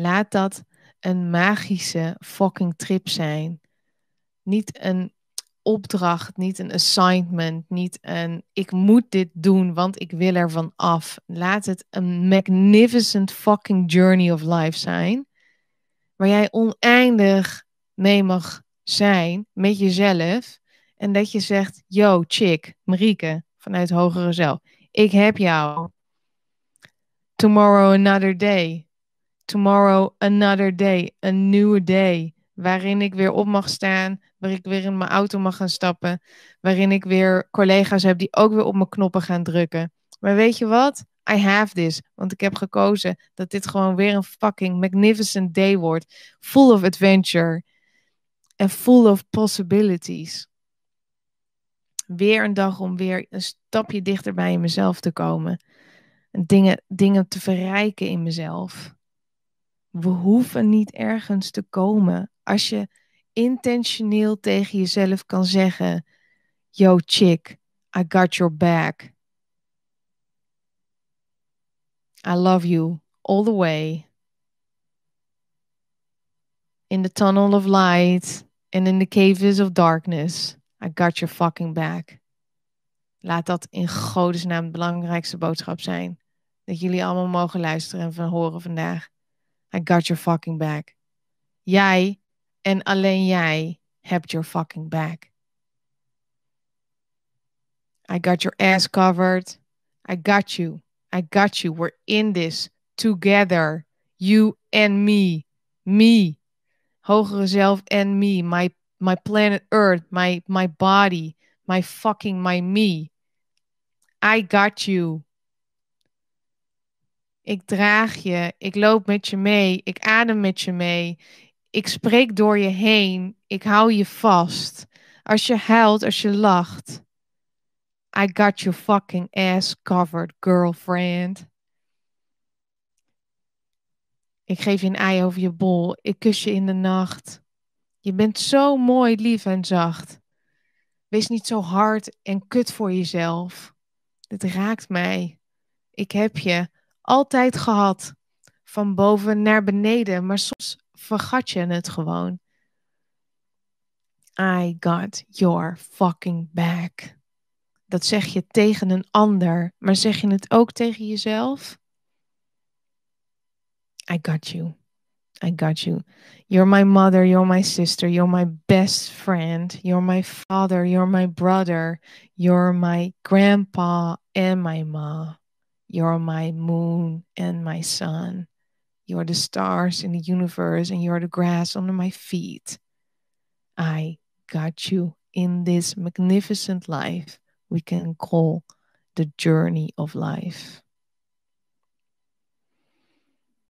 Laat dat een magische fucking trip zijn. Niet een opdracht, niet een assignment, niet een ik moet dit doen, want ik wil er van af. Laat het een magnificent fucking journey of life zijn, waar jij oneindig mee mag zijn met jezelf en dat je zegt, yo chick, Marieke, vanuit hogere zelf, ik heb jou. Tomorrow another day tomorrow another day, a nieuwe day. Waarin ik weer op mag staan, waar ik weer in mijn auto mag gaan stappen, waarin ik weer collega's heb die ook weer op mijn knoppen gaan drukken. Maar weet je wat? I have this. Want ik heb gekozen dat dit gewoon weer een fucking magnificent day wordt. Full of adventure. En full of possibilities. Weer een dag om weer een stapje dichter bij mezelf te komen. En dingen, dingen te verrijken in mezelf we hoeven niet ergens te komen. Als je intentioneel tegen jezelf kan zeggen: Yo, chick, I got your back. I love you all the way. In the tunnel of light and in the caves of darkness. I got your fucking back. Laat dat in Godes naam de belangrijkste boodschap zijn. Dat jullie allemaal mogen luisteren en van horen vandaag. I got your fucking back. Jij en alleen jij hebt your fucking back. I got your ass covered. I got you. I got you. We're in this together. You and me. Me. Hogere zelf and me. My my planet Earth. My my body. My fucking my me. I got you. Ik draag je. Ik loop met je mee. Ik adem met je mee. Ik spreek door je heen. Ik hou je vast. Als je huilt, als je lacht. I got your fucking ass covered, girlfriend. Ik geef je een ei over je bol. Ik kus je in de nacht. Je bent zo mooi, lief en zacht. Wees niet zo hard en kut voor jezelf. Dit raakt mij. Ik heb je altijd gehad. Van boven naar beneden. Maar soms vergat je het gewoon. I got your fucking back. Dat zeg je tegen een ander, maar zeg je het ook tegen jezelf? I got you. I got you. You're my mother, you're my sister, you're my best friend, you're my father, you're my brother, you're my grandpa and my ma. You're my moon and my sun. You're the stars in the universe, and you're the grass under my feet. I got you in this magnificent life we can call the journey of life.